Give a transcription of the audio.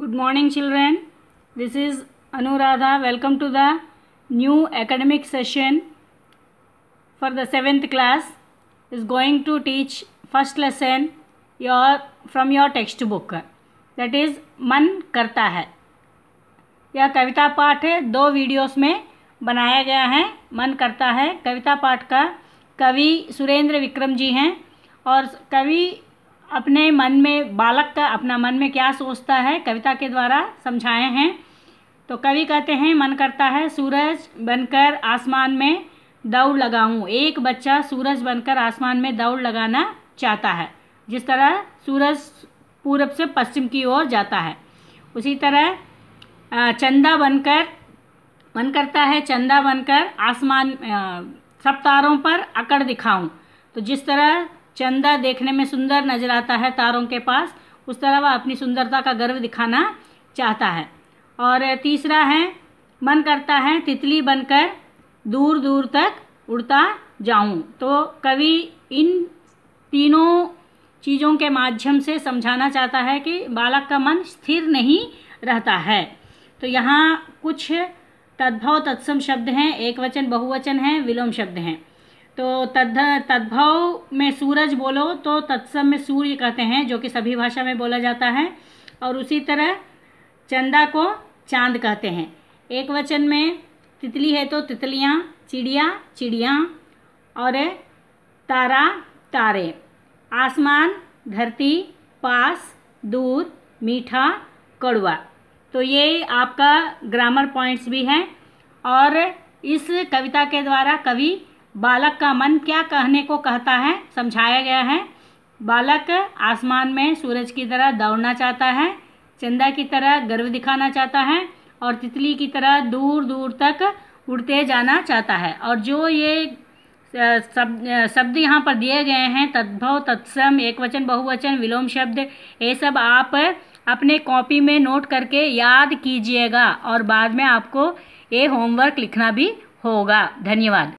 good morning children this is Anuradha welcome to the new academic session for the seventh class is going to teach first lesson your from your textbook that is मन करता है यह कविता पाठ दो videos में बनाया गया है मन करता है कविता पाठ का कवि सुरेंद्र विक्रम जी हैं और कवि अपने मन में बालक का अपना मन में क्या सोचता है कविता के द्वारा समझाए हैं तो कवि कहते हैं मन करता है सूरज बनकर आसमान में दौड़ लगाऊं एक बच्चा सूरज बनकर आसमान में दौड़ लगाना चाहता है जिस तरह सूरज पूरब से पश्चिम की ओर जाता है उसी तरह चंदा बनकर मन करता है चंदा बनकर आसमान सप्तारों तारों पर अकड़ दिखाऊं तो जिस तरह चंदा देखने में सुंदर नजर आता है तारों के पास उस तरह वह अपनी सुंदरता का गर्व दिखाना चाहता है और तीसरा है मन करता है तितली बनकर दूर दूर तक उड़ता जाऊं तो कवि इन तीनों चीज़ों के माध्यम से समझाना चाहता है कि बालक का मन स्थिर नहीं रहता है तो यहाँ कुछ तद्भव तत्सम शब्द हैं एक वचन बहुवचन हैं विलोम शब्द हैं तो तद तद्भव में सूरज बोलो तो तत्सम में सूर्य कहते हैं जो कि सभी भाषा में बोला जाता है और उसी तरह चंदा को चांद कहते हैं एक वचन में तितली है तो तितलियाँ चिड़िया चिड़िया और तारा तारे आसमान धरती पास दूर मीठा कड़वा तो ये आपका ग्रामर पॉइंट्स भी हैं और इस कविता के द्वारा कवि बालक का मन क्या कहने को कहता है समझाया गया है बालक आसमान में सूरज की तरह दौड़ना चाहता है चंदा की तरह गर्व दिखाना चाहता है और तितली की तरह दूर दूर तक उड़ते जाना चाहता है और जो ये शब्द यहाँ पर दिए गए हैं तद्भव तत्सम एक वचन बहुवचन विलोम शब्द ये सब आप अपने कॉपी में नोट करके याद कीजिएगा और बाद में आपको ये होमवर्क लिखना भी होगा धन्यवाद